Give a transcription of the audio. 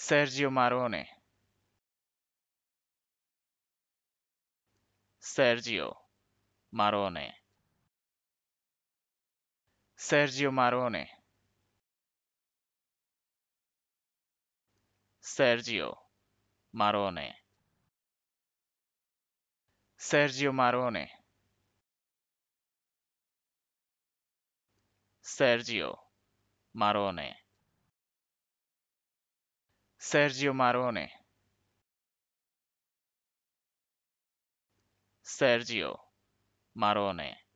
Sergio Marone Sergio Marone Sergio Marone Sergio Marone Sergio Marone Sergio Marone Sergio Marone Sergio Marone